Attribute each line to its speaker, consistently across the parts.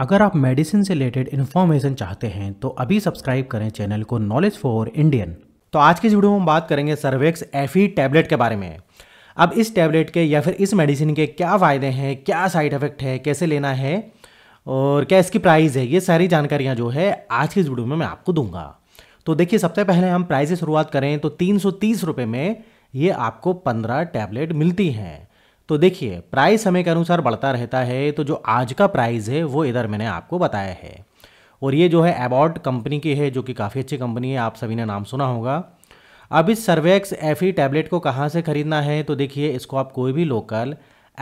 Speaker 1: अगर आप मेडिसिन से रिलेटेड इन्फॉर्मेशन चाहते हैं तो अभी सब्सक्राइब करें चैनल को नॉलेज फॉर इंडियन तो आज की वीडियो में हम बात करेंगे सर्वेक्स एफी टैबलेट के बारे में अब इस टैबलेट के या फिर इस मेडिसिन के क्या फ़ायदे हैं क्या साइड इफ़ेक्ट है कैसे लेना है और क्या इसकी प्राइस है ये सारी जानकारियाँ जो है आज की इस वीडियो में मैं आपको दूंगा तो देखिए सबसे पहले हम प्राइस से शुरुआत करें तो तीन सौ में ये आपको पंद्रह टैबलेट मिलती हैं तो देखिए प्राइस समय के अनुसार बढ़ता रहता है तो जो आज का प्राइस है वो इधर मैंने आपको बताया है और ये जो है एबॉट कंपनी की है जो कि काफ़ी अच्छी कंपनी है आप सभी ने नाम सुना होगा अब इस सर्वेक्स एफ टैबलेट को कहाँ से ख़रीदना है तो देखिए इसको आप कोई भी लोकल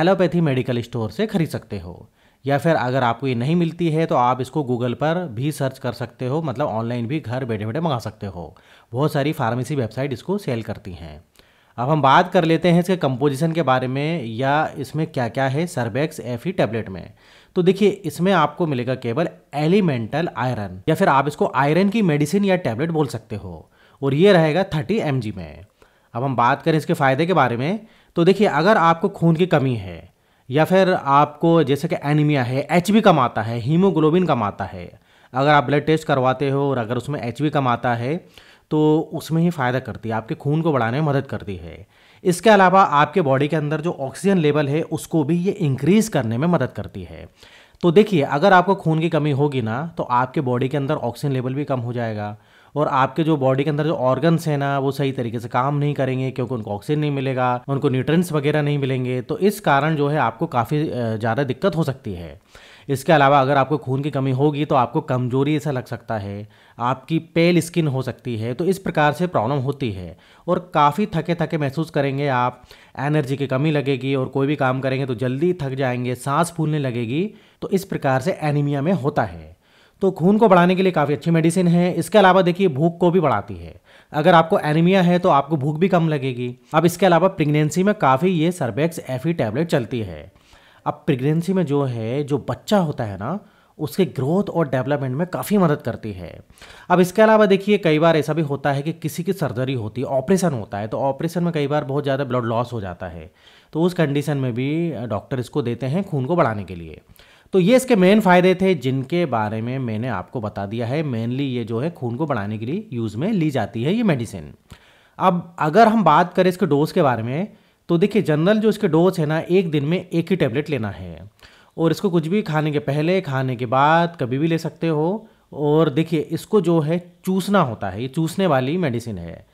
Speaker 1: एलोपैथी मेडिकल स्टोर से ख़रीद सकते हो या फिर अगर आपको ये नहीं मिलती है तो आप इसको गूगल पर भी सर्च कर सकते हो मतलब ऑनलाइन भी घर बैठे बैठे मंगा सकते हो बहुत सारी फार्मेसी वेबसाइट इसको सेल करती हैं अब हम बात कर लेते हैं इसके कंपोजिशन के बारे में या इसमें क्या क्या है सर्बेक्स एफ ई टेबलेट में तो देखिए इसमें आपको मिलेगा केवल एलिमेंटल आयरन या फिर आप इसको आयरन की मेडिसिन या टैबलेट बोल सकते हो और ये रहेगा थर्टी एम में अब हम बात करें इसके फ़ायदे के बारे में तो देखिए अगर आपको खून की कमी है या फिर आपको जैसे कि एनीमिया है एच कम आता है हीमोग्लोबिन कम आता है अगर आप ब्लड टेस्ट करवाते हो और अगर उसमें एच कम आता है तो उसमें ही फ़ायदा करती है आपके खून को बढ़ाने में मदद करती है इसके अलावा आपके बॉडी के अंदर जो ऑक्सीजन लेवल है उसको भी ये इंक्रीज़ करने में मदद करती है तो देखिए अगर आपको खून की कमी होगी ना तो आपके बॉडी के अंदर ऑक्सीजन लेवल भी कम हो जाएगा और आपके जो बॉडी के अंदर जो ऑर्गन्स हैं ना वो सही तरीके से काम नहीं करेंगे क्योंकि उनको ऑक्सीजन नहीं मिलेगा उनको न्यूट्रंस वगैरह नहीं मिलेंगे तो इस कारण जो है आपको काफ़ी ज़्यादा दिक्कत हो सकती है इसके अलावा अगर आपको खून की कमी होगी तो आपको कमजोरी ऐसा लग सकता है आपकी पेल स्किन हो सकती है तो इस प्रकार से प्रॉब्लम होती है और काफ़ी थके थके महसूस करेंगे आप एनर्जी की कमी लगेगी और कोई भी काम करेंगे तो जल्दी थक जाएंगे सांस फूलने लगेगी तो इस प्रकार से एनीमिया में होता है तो खून को बढ़ाने के लिए काफ़ी अच्छी मेडिसिन है इसके अलावा देखिए भूख को भी बढ़ाती है अगर आपको एनीमिया है तो आपको भूख भी कम लगेगी अब इसके अलावा प्रेगनेंसी में काफ़ी ये सर्बेक्स एफी टैबलेट चलती है अब प्रेगनेंसी में जो है जो बच्चा होता है ना उसके ग्रोथ और डेवलपमेंट में काफ़ी मदद करती है अब इसके अलावा देखिए कई बार ऐसा भी होता है कि किसी की सर्जरी होती है ऑपरेशन होता है तो ऑपरेशन में कई बार बहुत ज़्यादा ब्लड लॉस हो जाता है तो उस कंडीशन में भी डॉक्टर इसको देते हैं खून को बढ़ाने के लिए तो ये इसके मेन फ़ायदे थे जिनके बारे में मैंने आपको बता दिया है मेनली ये जो है खून को बढ़ाने के लिए यूज़ में ली जाती है ये मेडिसिन अब अगर हम बात करें इसके डोज के बारे में तो देखिए जनरल जो इसके डोज है ना एक दिन में एक ही टैबलेट लेना है और इसको कुछ भी खाने के पहले खाने के बाद कभी भी ले सकते हो और देखिए इसको जो है चूसना होता है ये चूसने वाली मेडिसिन है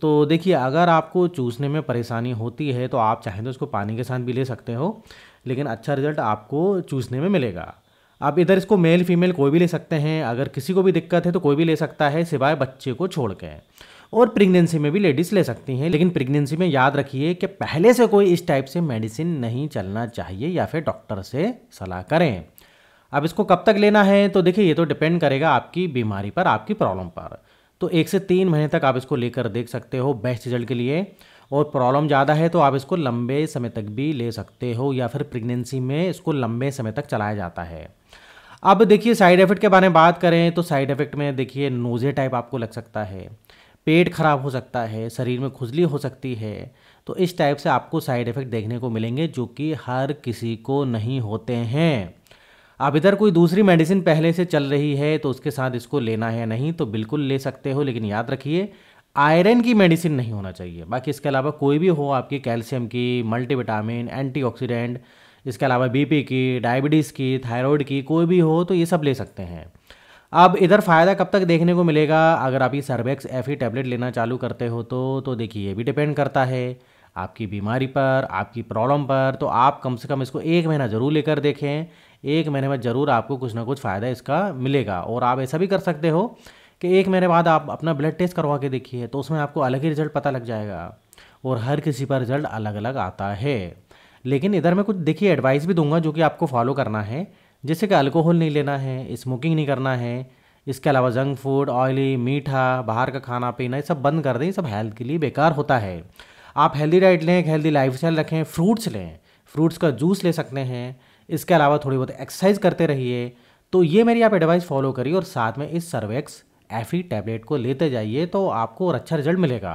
Speaker 1: तो देखिए अगर आपको चूसने में परेशानी होती है तो आप चाहें तो इसको पानी के साथ भी ले सकते हो लेकिन अच्छा रिजल्ट आपको चूसने में मिलेगा आप इधर इसको मेल फीमेल कोई भी ले सकते हैं अगर किसी को भी दिक्कत है तो कोई भी ले सकता है सिवाय बच्चे को छोड़ के और प्रेगनेंसी में भी लेडीज़ ले सकती हैं लेकिन प्रेगनेंसी में याद रखिए कि पहले से कोई इस टाइप से मेडिसिन नहीं चलना चाहिए या फिर डॉक्टर से सलाह करें अब इसको कब तक लेना है तो देखिए ये तो डिपेंड करेगा आपकी बीमारी पर आपकी प्रॉब्लम पर तो एक से तीन महीने तक आप इसको लेकर देख सकते हो बेस्ट रिजल्ट के लिए और प्रॉब्लम ज़्यादा है तो आप इसको लंबे समय तक भी ले सकते हो या फिर प्रेगनेंसी में इसको लंबे समय तक चलाया जाता है अब देखिए साइड इफेक्ट के बारे में बात करें तो साइड इफेक्ट में देखिए नोजे टाइप आपको लग सकता है पेट खराब हो सकता है शरीर में खुजली हो सकती है तो इस टाइप से आपको साइड इफेक्ट देखने को मिलेंगे जो कि हर किसी को नहीं होते हैं अब इधर कोई दूसरी मेडिसिन पहले से चल रही है तो उसके साथ इसको लेना है नहीं तो बिल्कुल ले सकते हो लेकिन याद रखिए आयरन की मेडिसिन नहीं होना चाहिए बाकी इसके अलावा कोई भी हो आपकी कैल्शियम की मल्टीविटामिन एंटीऑक्सीडेंट इसके अलावा बीपी की डायबिटीज़ की थायराइड की कोई भी हो तो ये सब ले सकते हैं अब इधर फ़ायदा कब तक देखने को मिलेगा अगर आप ये सर्वेक्स एफ ई टैबलेट लेना चालू करते हो तो तो देखिए ये भी डिपेंड करता है आपकी बीमारी पर आपकी प्रॉब्लम पर तो आप कम से कम इसको एक महीना ज़रूर लेकर देखें एक महीने में ज़रूर आपको कुछ ना कुछ फ़ायदा इसका मिलेगा और आप ऐसा भी कर सकते हो कि एक महीने बाद आप अपना ब्लड टेस्ट करवा के देखिए तो उसमें आपको अलग ही रिज़ल्ट पता लग जाएगा और हर किसी पर रिज़ल्ट अलग अलग आता है लेकिन इधर मैं कुछ देखिए एडवाइस भी दूंगा जो कि आपको फॉलो करना है जैसे कि अल्कोहल नहीं लेना है स्मोकिंग नहीं करना है इसके अलावा जंक फूड ऑयली मीठा बाहर का खाना पीना ये सब बंद कर दें ये सब हेल्थ के लिए बेकार होता है आप हेल्दी डाइट लें एक हेल्दी लाइफ रखें फ्रूट्स लें फ्रूट्स का जूस ले सकते हैं इसके अलावा थोड़ी बहुत एक्सरसाइज करते रहिए तो ये मेरी आप एडवाइस फॉलो करिए और साथ में इस सर्वेक्स एफी टैबलेट को लेते जाइए तो आपको और अच्छा रिजल्ट मिलेगा